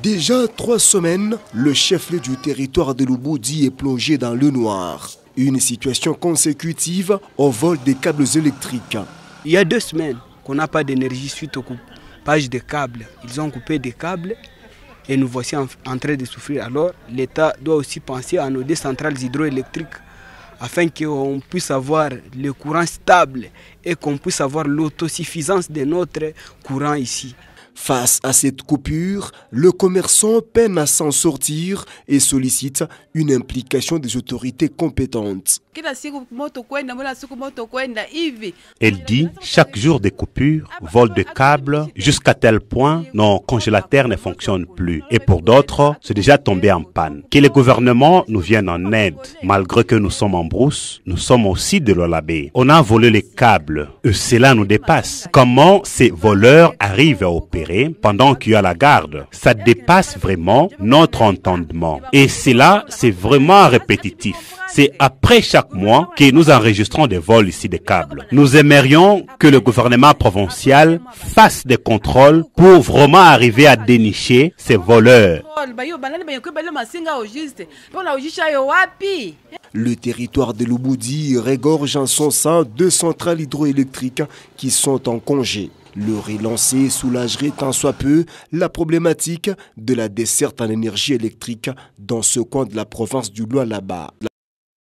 Déjà trois semaines, le chef-lieu du territoire de Louboudi est plongé dans le noir. Une situation consécutive au vol des câbles électriques. Il y a deux semaines qu'on n'a pas d'énergie suite au coupage des câbles. Ils ont coupé des câbles et nous voici en, en train de souffrir. Alors l'État doit aussi penser à nos deux centrales hydroélectriques afin qu'on puisse avoir le courant stable et qu'on puisse avoir l'autosuffisance de notre courant ici. Face à cette coupure, le commerçant peine à s'en sortir et sollicite une implication des autorités compétentes. Elle dit chaque jour des coupures, vol de câbles, jusqu'à tel point nos congélateurs ne fonctionnent plus. Et pour d'autres, c'est déjà tombé en panne. Que les gouvernements nous viennent en aide. Malgré que nous sommes en brousse, nous sommes aussi de l'Olabé. On a volé les câbles. Et cela nous dépasse. Comment ces voleurs arrivent à opérer pendant qu'il y a la garde? Ça dépasse vraiment notre entendement. Et cela, c'est vraiment répétitif. C'est après chaque mois que nous enregistrons des vols ici des câbles. Nous aimerions que le gouvernement provincial fasse des contrôles pour vraiment arriver à dénicher ces voleurs. Le territoire de Louboudi regorge en son sein deux centrales hydroélectriques qui sont en congé. Le relancer soulagerait tant soit peu la problématique de la desserte en énergie électrique dans ce coin de la province du lois là bas